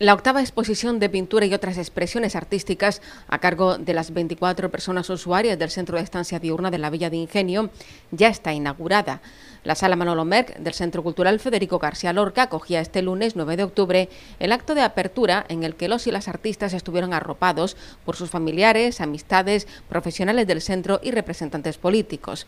La octava exposición de pintura y otras expresiones artísticas a cargo de las 24 personas usuarias del Centro de Estancia Diurna de la Villa de Ingenio ya está inaugurada. La sala Manolo Merck del Centro Cultural Federico García Lorca acogía este lunes 9 de octubre el acto de apertura en el que los y las artistas estuvieron arropados por sus familiares, amistades, profesionales del centro y representantes políticos.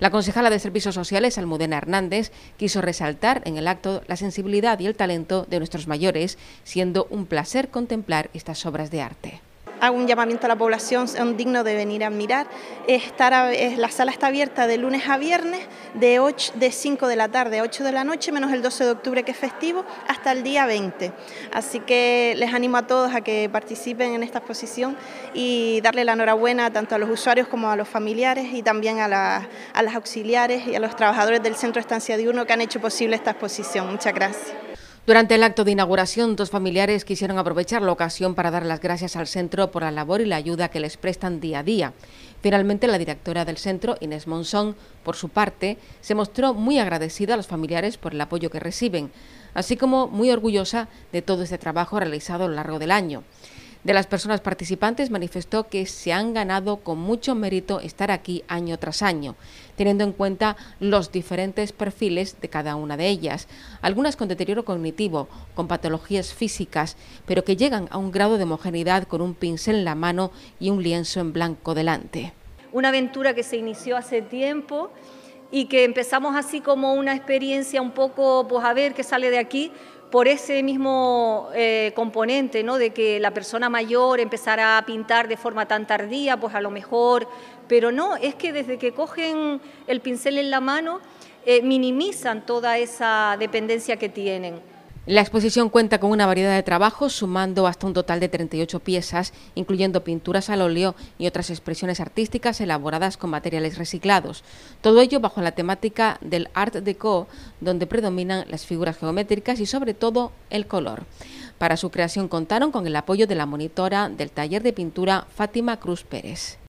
La concejala de Servicios Sociales, Almudena Hernández, quiso resaltar en el acto la sensibilidad y el talento de nuestros mayores, siendo un placer contemplar estas obras de arte hago un llamamiento a la población, son dignos de venir a admirar... Estar la sala está abierta de lunes a viernes, de, 8, de 5 de la tarde a 8 de la noche, menos el 12 de octubre que es festivo, hasta el día 20. Así que les animo a todos a que participen en esta exposición y darle la enhorabuena tanto a los usuarios como a los familiares y también a, a las auxiliares y a los trabajadores del Centro Estancia Uno... que han hecho posible esta exposición. Muchas gracias. Durante el acto de inauguración, dos familiares quisieron aprovechar la ocasión para dar las gracias al centro por la labor y la ayuda que les prestan día a día. Finalmente, la directora del centro, Inés Monzón, por su parte, se mostró muy agradecida a los familiares por el apoyo que reciben, así como muy orgullosa de todo este trabajo realizado a lo largo del año de las personas participantes manifestó que se han ganado con mucho mérito estar aquí año tras año, teniendo en cuenta los diferentes perfiles de cada una de ellas, algunas con deterioro cognitivo, con patologías físicas, pero que llegan a un grado de homogeneidad con un pincel en la mano y un lienzo en blanco delante. Una aventura que se inició hace tiempo y que empezamos así como una experiencia un poco, pues a ver qué sale de aquí, por ese mismo eh, componente, ¿no? De que la persona mayor empezara a pintar de forma tan tardía, pues a lo mejor, pero no, es que desde que cogen el pincel en la mano, eh, minimizan toda esa dependencia que tienen. La exposición cuenta con una variedad de trabajos, sumando hasta un total de 38 piezas, incluyendo pinturas al óleo y otras expresiones artísticas elaboradas con materiales reciclados. Todo ello bajo la temática del Art Deco, donde predominan las figuras geométricas y sobre todo el color. Para su creación contaron con el apoyo de la monitora del taller de pintura Fátima Cruz Pérez.